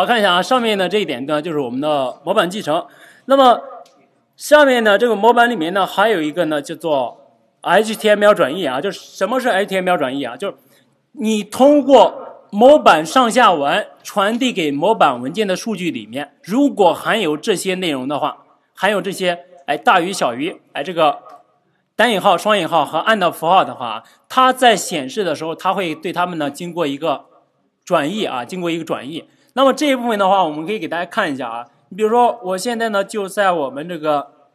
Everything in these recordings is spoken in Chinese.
好，看一下啊，上面的这一点呢，就是我们的模板继承。那么下面的这个模板里面呢，还有一个呢叫做 HTML 转译啊。就是什么是 HTML 转译啊？就是你通过模板上下文传递给模板文件的数据里面，如果含有这些内容的话，含有这些哎大于小于哎这个单引号双引号和按的符号的话，它在显示的时候，它会对它们呢经过一个转译啊，经过一个转译。那么这一部分的话，我们可以给大家看一下啊。你比如说，我现在呢就在我们这个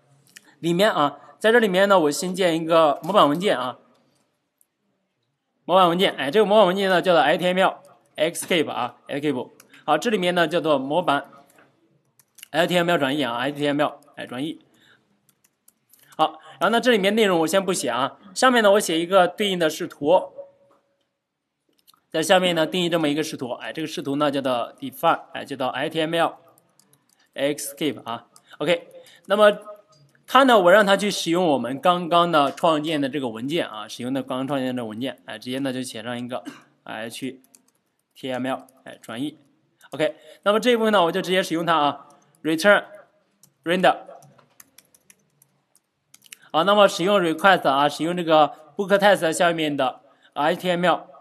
里面啊，在这里面呢，我新建一个模板文件啊，模板文件。哎，这个模板文件呢叫做 HTML escape 啊，escape。好，这里面呢叫做模板 HTML 转译啊，HTML 哎转译。好，然后呢这里面内容我先不写啊，下面呢我写一个对应的视图。在下面呢，定义这么一个视图，哎，这个视图呢叫做 define，哎，叫做 HTML escape 啊，OK，那么它呢，我让它去使用我们刚刚呢创建的这个文件啊，使用的刚刚创建的文件，哎，直接呢就写上一个 h TML 哎转译 o k 那么这一部分呢，我就直接使用它啊，return render，好，那么使用 request 啊，使用这个 book t e s t 下面的 HTML。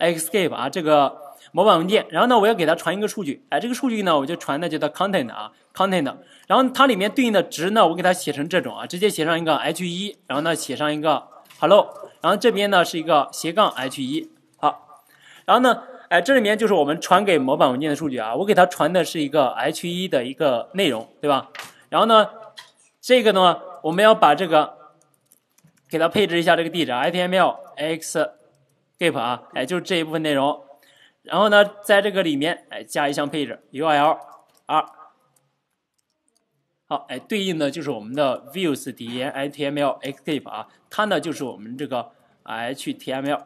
escape 啊，这个模板文件，然后呢，我要给它传一个数据，哎，这个数据呢，我就传的叫 content 啊，content，然后它里面对应的值呢，我给它写成这种啊，直接写上一个 h1，然后呢，写上一个 hello，然后这边呢是一个斜杠 h1，好，然后呢，哎，这里面就是我们传给模板文件的数据啊，我给它传的是一个 h1 的一个内容，对吧？然后呢，这个呢，我们要把这个给它配置一下这个地址，html x。gap 啊，哎，就是这一部分内容。然后呢，在这个里面，哎，加一项配置 url 2好，哎，对应的就是我们的 views 底下 html x c a p e 啊，它呢就是我们这个 html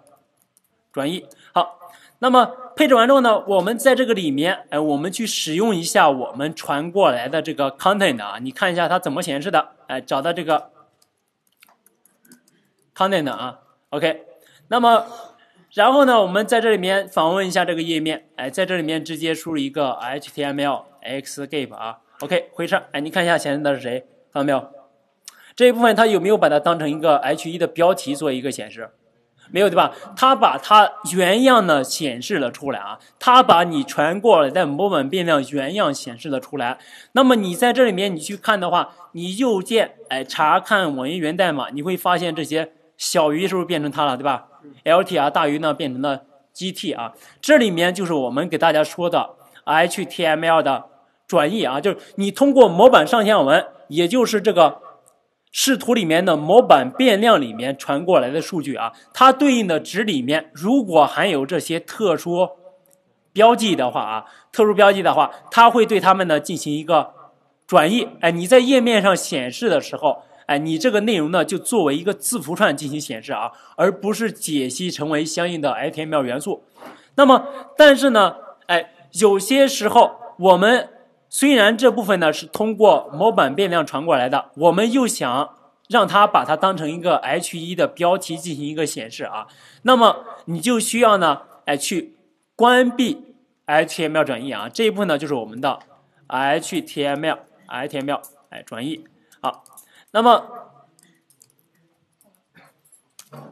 转移。好，那么配置完之后呢，我们在这个里面，哎，我们去使用一下我们传过来的这个 content 啊，你看一下它怎么显示的。哎，找到这个 content 啊。OK，那么。然后呢，我们在这里面访问一下这个页面，哎，在这里面直接输入一个 html x s c a p e 啊，OK 回车，哎，你看一下显示的是谁，看到没有？这一部分它有没有把它当成一个 H E 的标题做一个显示？没有对吧？它把它原样呢显示了出来啊，它把你传过来的模板变量原样显示了出来。那么你在这里面你去看的话，你右键哎查看网页源代码，你会发现这些。小于是不是变成它了，对吧？lt 啊，大于呢变成了 gt 啊。这里面就是我们给大家说的 html 的转译啊，就是你通过模板上下文，也就是这个视图里面的模板变量里面传过来的数据啊，它对应的值里面如果含有这些特殊标记的话啊，特殊标记的话，它会对它们呢进行一个转译。哎，你在页面上显示的时候。哎，你这个内容呢，就作为一个字符串进行显示啊，而不是解析成为相应的 HTML 元素。那么，但是呢，哎，有些时候我们虽然这部分呢是通过模板变量传过来的，我们又想让它把它当成一个 H 1的标题进行一个显示啊，那么你就需要呢，哎，去关闭 HTML 转译啊，这一部分呢就是我们的 HTML HTML 哎转译。好。那么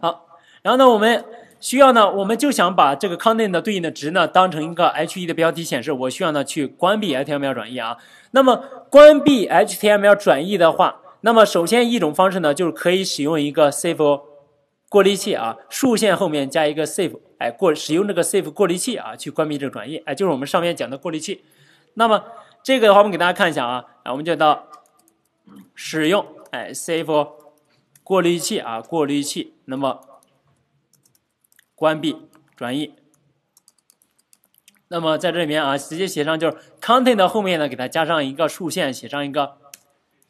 好，然后呢，我们需要呢，我们就想把这个 content 的对应的值呢，当成一个 h1 的标题显示。我需要呢去关闭 HTML 转译啊。那么关闭 HTML 转译的话，那么首先一种方式呢，就是可以使用一个 safe 过滤器啊，竖线后面加一个 safe，哎，过使用这个 safe 过滤器啊，去关闭这个转译，哎，就是我们上面讲的过滤器。那么这个的话，我们给大家看一下啊，啊，我们就到使用。哎，save 过滤器啊，过滤器，那么关闭转译。那么在这里面啊，直接写上就是 content 后面呢，给它加上一个竖线，写上一个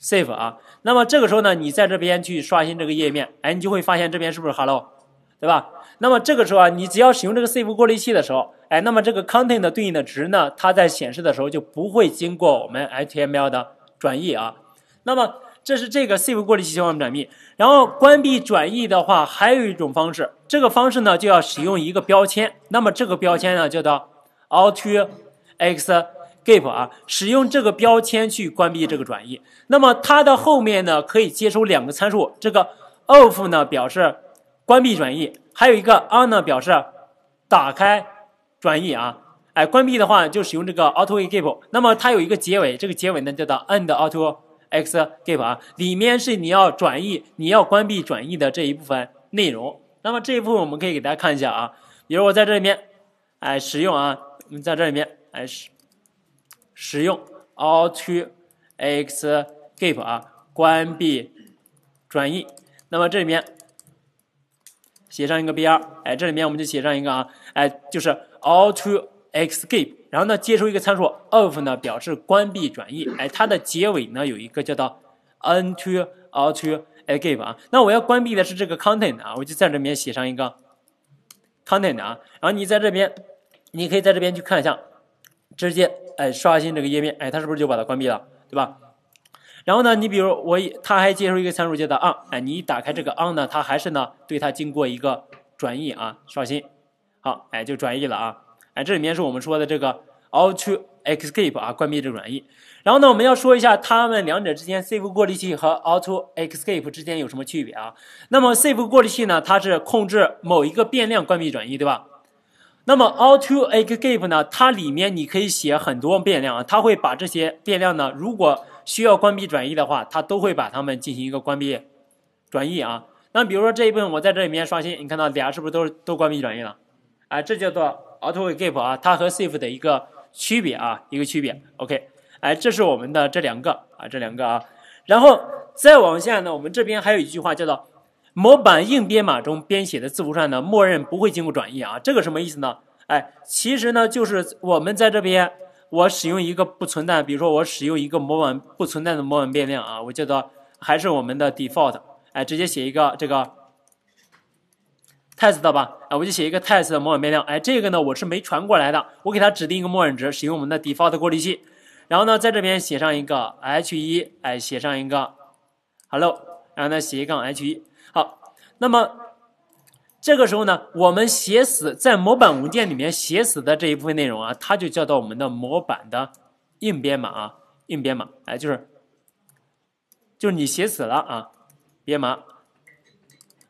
save 啊。那么这个时候呢，你在这边去刷新这个页面，哎，你就会发现这边是不是 hello，对吧？那么这个时候啊，你只要使用这个 save 过滤器的时候，哎，那么这个 content 对应的值呢，它在显示的时候就不会经过我们 HTML 的转译啊。那么这是这个 save 过滤器切换转密。然后关闭转译的话，还有一种方式，这个方式呢就要使用一个标签，那么这个标签呢叫做 a u t o x g a p 啊，使用这个标签去关闭这个转译。那么它的后面呢可以接收两个参数，这个 of 呢表示关闭转译，还有一个 on 呢表示打开转译啊。哎，关闭的话就使用这个 autoescape，那么它有一个结尾，这个结尾呢叫做 end auto。X g a p e 啊，里面是你要转译，你要关闭转译的这一部分内容。那么这一部分我们可以给大家看一下啊，比如我在这里面，哎，使用啊，我们在这里面，哎，使使用 auto x g a p e 啊，关闭转移，那么这里面写上一个 br，哎，这里面我们就写上一个啊，哎，就是 auto x g a p e 然后呢，接收一个参数 of 呢，表示关闭转义。哎，它的结尾呢有一个叫做 u n t o out 哎 g i v e 啊。那我要关闭的是这个 content 啊，我就在这边写上一个 content 啊。然后你在这边，你可以在这边去看一下，直接哎刷新这个页面，哎，它是不是就把它关闭了，对吧？然后呢，你比如我，它还接收一个参数叫做 on，哎，你一打开这个 on 呢，它还是呢对它经过一个转义啊，刷新，好，哎，就转义了啊。哎，这里面是我们说的这个 auto escape 啊，关闭这个转移。然后呢，我们要说一下它们两者之间 safe 过滤器和 auto escape 之间有什么区别啊？那么 safe 过滤器呢，它是控制某一个变量关闭转移，对吧？那么 auto escape 呢，它里面你可以写很多变量啊，它会把这些变量呢，如果需要关闭转移的话，它都会把它们进行一个关闭转移啊。那比如说这一部分我在这里面刷新，你看到俩是不是都都关闭转移了？哎，这叫做。a u t o g a p 啊，它和 safe 的一个区别啊，一个区别。OK，哎，这是我们的这两个啊，这两个啊，然后再往下呢，我们这边还有一句话叫做，模板硬编码中编写的字符串呢，默认不会经过转译啊。这个什么意思呢？哎，其实呢，就是我们在这边，我使用一个不存在，比如说我使用一个模板不存在的模板变量啊，我叫做还是我们的 default，哎，直接写一个这个。test 吧，啊，我就写一个 test 的模板变量，哎，这个呢我是没传过来的，我给它指定一个默认值，使用我们的 default 过滤器，然后呢，在这边写上一个 h1，哎，写上一个 hello，然后呢写一杠 h1，好，那么这个时候呢，我们写死在模板文件里面写死的这一部分内容啊，它就叫做我们的模板的硬编码啊，硬编码，哎，就是就是你写死了啊，编码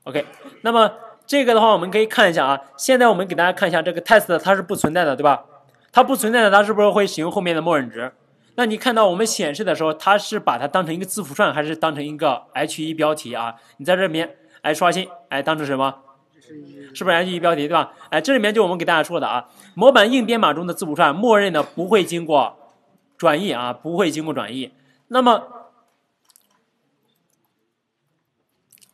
，OK，那么。这个的话，我们可以看一下啊。现在我们给大家看一下这个 t e s t 它是不存在的，对吧？它不存在的，它是不是会使用后面的默认值？那你看到我们显示的时候，它是把它当成一个字符串，还是当成一个 h1 标题啊？你在这边哎刷新，哎当成什么？是不是 h1 标题，对吧？哎，这里面就我们给大家说的啊，模板硬编码中的字符串，默认的不会经过转译啊，不会经过转译。那么，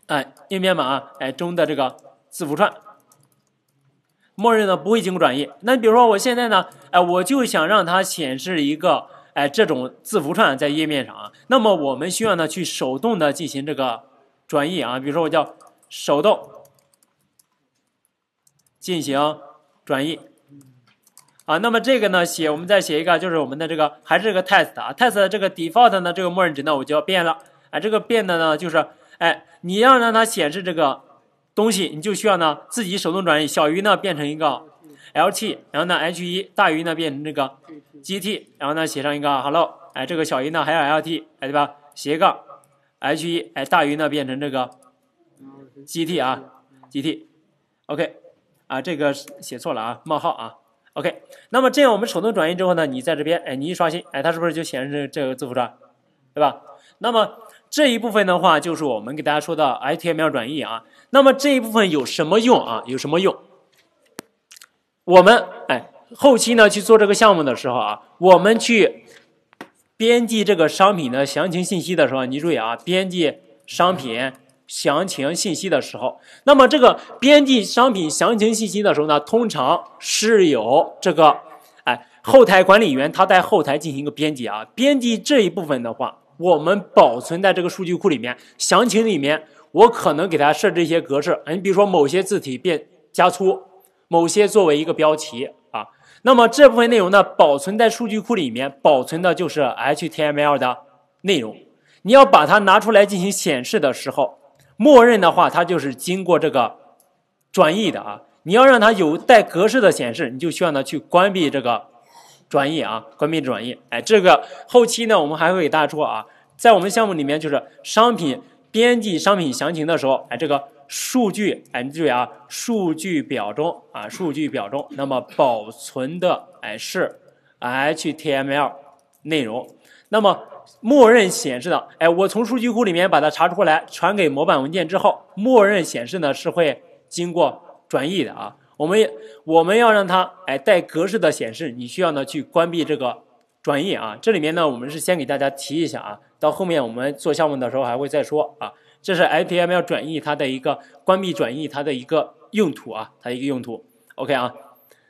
哎，硬编码啊、哎中的这个。字符串，默认呢不会经过转译。那比如说我现在呢，哎，我就想让它显示一个，哎，这种字符串在页面上啊。那么我们需要呢去手动的进行这个转译啊。比如说我叫手动进行转译。啊。那么这个呢写，我们再写一个，就是我们的这个还是这个 test 啊。test 这个 default 呢这个默认值呢我就要变了啊。这个变的呢就是，哎，你要让它显示这个。东西你就需要呢自己手动转移，小于呢变成一个 lt，然后呢 h1 大于呢变成这个 gt，然后呢写上一个 hello，哎这个小于呢还有 lt，哎对吧斜杠，h1，哎大于呢变成这个 gt 啊 gt，ok，啊这个写错了啊冒号啊，ok，那么这样我们手动转移之后呢，你在这边哎你一刷新哎它是不是就显示这个字符串，对吧？那么。这一部分的话，就是我们给大家说的 HTML 转义啊。那么这一部分有什么用啊？有什么用？我们哎，后期呢去做这个项目的时候啊，我们去编辑这个商品的详情信息的时候，你注意啊，编辑商品详情信息的时候，那么这个编辑商品详情信息的时候呢，通常是有这个哎，后台管理员他在后台进行一个编辑啊。编辑这一部分的话。我们保存在这个数据库里面，详情里面我可能给它设置一些格式，你比如说某些字体变加粗，某些作为一个标题啊。那么这部分内容呢，保存在数据库里面，保存的就是 HTML 的内容。你要把它拿出来进行显示的时候，默认的话它就是经过这个转译的啊。你要让它有带格式的显示，你就需要呢去关闭这个。专业啊，关闭转译。哎，这个后期呢，我们还会给大家说啊，在我们项目里面，就是商品编辑商品详情的时候，哎，这个数据，哎，注意啊，数据表中啊，数据表中，那么保存的哎是 HTML 内容，那么默认显示的，哎，我从数据库里面把它查出来，传给模板文件之后，默认显示呢是会经过转译的啊。我们我们要让它哎带格式的显示，你需要呢去关闭这个转印啊。这里面呢，我们是先给大家提一下啊，到后面我们做项目的时候还会再说啊。这是 HTML 转印它的一个关闭转印它的一个用途啊，它一个用途。OK 啊，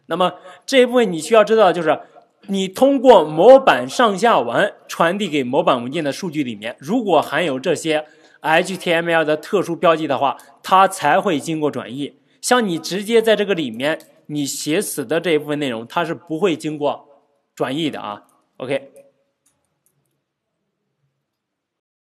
那么这一部分你需要知道的就是，你通过模板上下文传递给模板文件的数据里面，如果含有这些 HTML 的特殊标记的话，它才会经过转译。像你直接在这个里面，你写死的这一部分内容，它是不会经过转译的啊。OK。